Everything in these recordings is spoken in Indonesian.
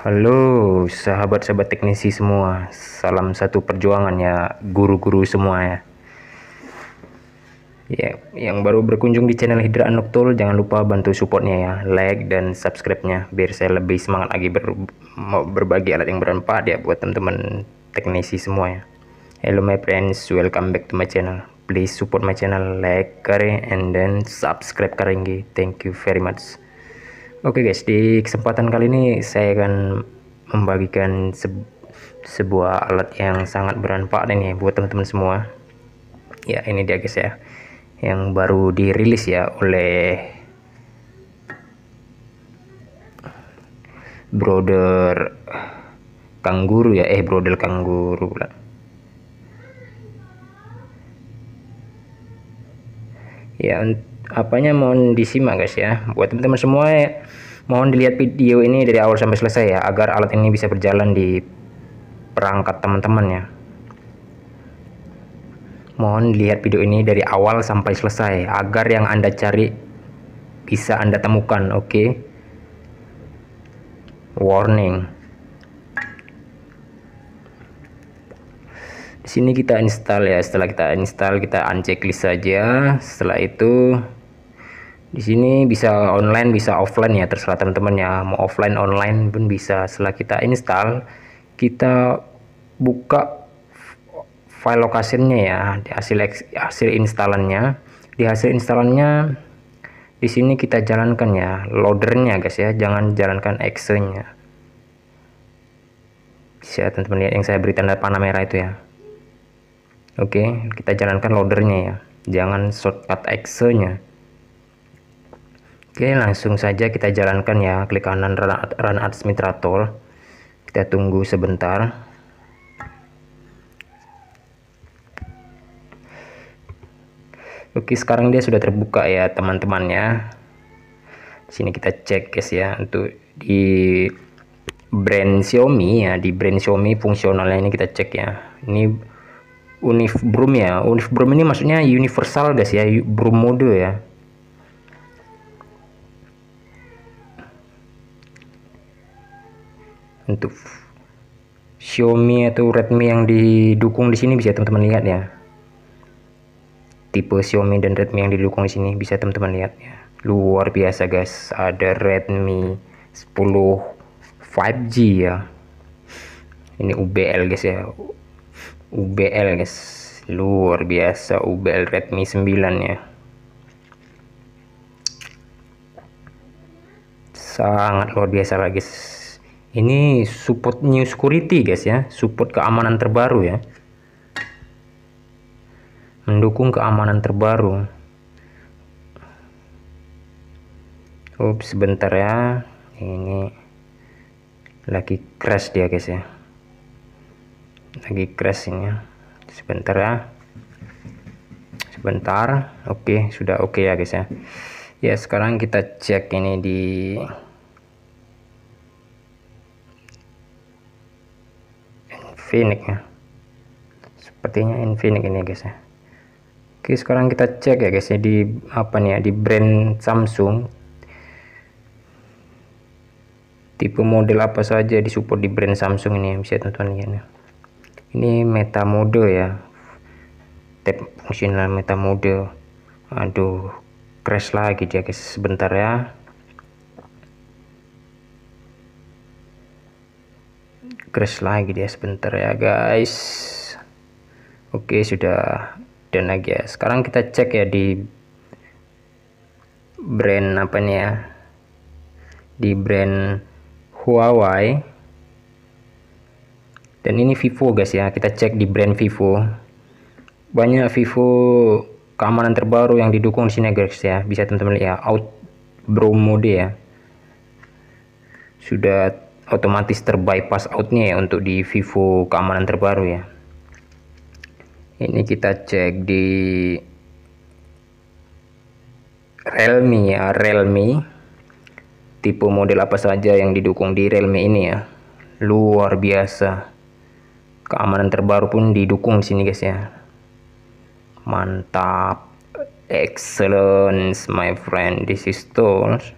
Halo sahabat-sahabat teknisi semua, salam satu perjuangan ya guru-guru semua ya. Ya, yang baru berkunjung di channel Hidra Anoktol jangan lupa bantu supportnya ya, like dan subscribe-nya biar saya lebih semangat lagi ber mau berbagi alat yang bermanfaat ya buat teman-teman teknisi semua ya. Hello my friends, welcome back to my channel. Please support my channel, like share and then subscribe karenggi. Thank you very much. Oke guys, di kesempatan kali ini saya akan membagikan se sebuah alat yang sangat bermanfaat ini buat teman-teman semua. Ya, ini dia guys ya. Yang baru dirilis ya oleh Brother Kangguru ya, eh Brother Kangguru pula. Ya, untuk apanya mohon disimak guys ya buat teman-teman semua ya, mohon dilihat video ini dari awal sampai selesai ya agar alat ini bisa berjalan di perangkat teman-teman ya mohon lihat video ini dari awal sampai selesai agar yang anda cari bisa anda temukan oke okay? warning di sini kita install ya setelah kita install kita uncheck list saja setelah itu di sini bisa online bisa offline ya terserah teman-teman ya mau offline online pun bisa setelah kita install kita buka file lokasinya ya di hasil hasil instalannya di hasil instalannya di sini kita jalankan ya loadernya guys ya jangan jalankan exe-nya bisa teman-teman lihat yang saya beri tanda panah merah itu ya oke kita jalankan loadernya ya jangan shortcut exe-nya Oke, langsung saja kita jalankan ya. Klik kanan Run Administrator. Kita tunggu sebentar. Oke, sekarang dia sudah terbuka ya teman-temannya. Sini kita cek guys ya untuk di brand Xiaomi ya, di brand Xiaomi fungsionalnya ini kita cek ya. Ini Unif Broom ya. Unif Broom ini maksudnya universal guys ya, Broom mode ya untuk Xiaomi atau Redmi yang didukung di sini bisa teman-teman lihat ya tipe Xiaomi dan Redmi yang didukung di sini bisa teman-teman lihat ya luar biasa guys ada Redmi 10 5G ya ini UBL guys ya UBL guys luar biasa UBL Redmi 9 ya sangat luar biasa lagi ini support new security guys ya support keamanan terbaru ya mendukung keamanan terbaru Oops, sebentar ya ini lagi crash dia guys ya lagi crash ini sebentar ya sebentar oke sudah oke ya guys ya ya sekarang kita cek ini di Infinix ya sepertinya Infinix ini ya, guys ya Oke sekarang kita cek ya guys ya di apa nih ya di brand Samsung tipe model apa saja disupport di brand Samsung ini ya bisa tonton ya ini meta mode ya tab fungsional meta mode aduh crash lagi dia ya, guys sebentar ya crash lagi dia sebentar ya guys oke sudah dan lagi ya sekarang kita cek ya di brand apa nih ya di brand Huawei dan ini Vivo guys ya kita cek di brand Vivo banyak Vivo keamanan terbaru yang didukung di sini guys ya bisa teman-teman lihat out Bro mode ya sudah otomatis terbypass outnya ya untuk di Vivo keamanan terbaru ya ini kita cek di Realme ya Realme tipe model apa saja yang didukung di Realme ini ya luar biasa keamanan terbaru pun didukung di sini guys ya mantap excellence my friend this is tools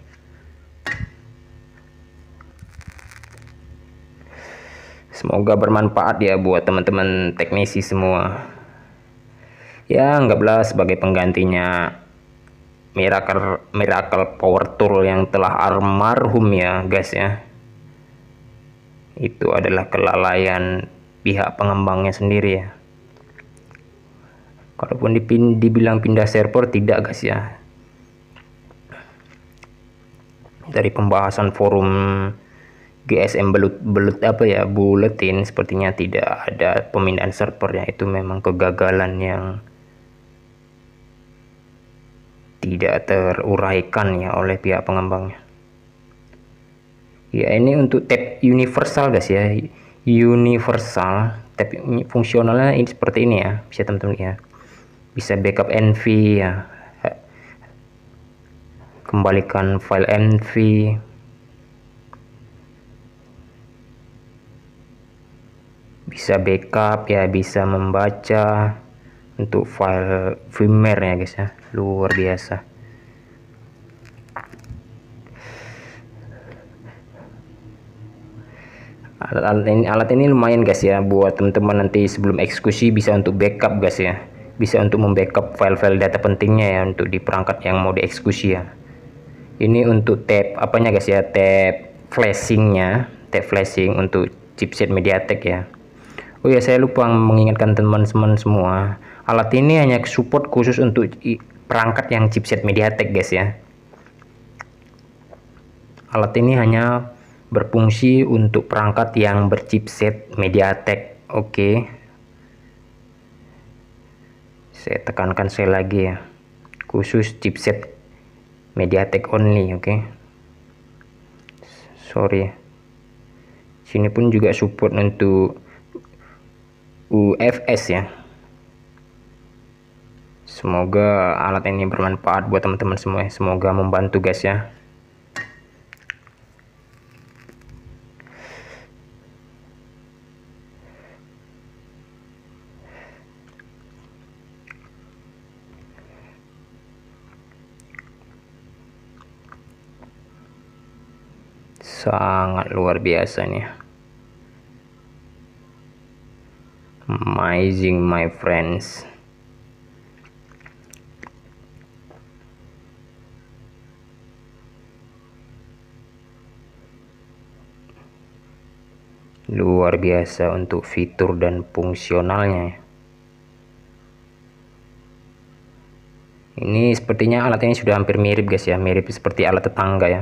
Semoga bermanfaat ya buat teman-teman teknisi semua. Ya, anggaplah sebagai penggantinya Miracle Miracle Power Tool yang telah almarhum ya, guys ya. Itu adalah kelalaian pihak pengembangnya sendiri ya. Kalaupun dipin, dibilang pindah server tidak guys ya. Dari pembahasan forum GSM belut belut apa ya buletin sepertinya tidak ada pemindahan servernya itu memang kegagalan yang tidak teruraikan ya oleh pihak pengembangnya ya ini untuk tab universal guys ya universal tab fungsionalnya ini seperti ini ya bisa teman-teman ya bisa backup NV ya kembalikan file NV bisa backup ya bisa membaca untuk file firmware ya guys ya luar biasa alat-alat ini, alat ini lumayan guys ya buat teman-teman nanti sebelum eksekusi bisa untuk backup guys ya bisa untuk membackup file-file data pentingnya ya untuk di perangkat yang mau dieksekusi ya ini untuk tab apanya guys ya tab flashingnya tab flashing untuk chipset MediaTek ya Oh ya saya lupa mengingatkan teman-teman semua, alat ini hanya support khusus untuk perangkat yang chipset MediaTek guys ya. Alat ini hanya berfungsi untuk perangkat yang berchipset MediaTek. Oke. Okay. Saya tekankan saya lagi ya. Khusus chipset MediaTek only, oke. Okay? Sorry. Sini pun juga support untuk UFS ya semoga alat ini bermanfaat buat teman-teman semua ya. semoga membantu guys ya sangat luar biasa nih amazing my friends luar biasa untuk fitur dan fungsionalnya ini sepertinya alat ini sudah hampir mirip guys ya mirip seperti alat tetangga ya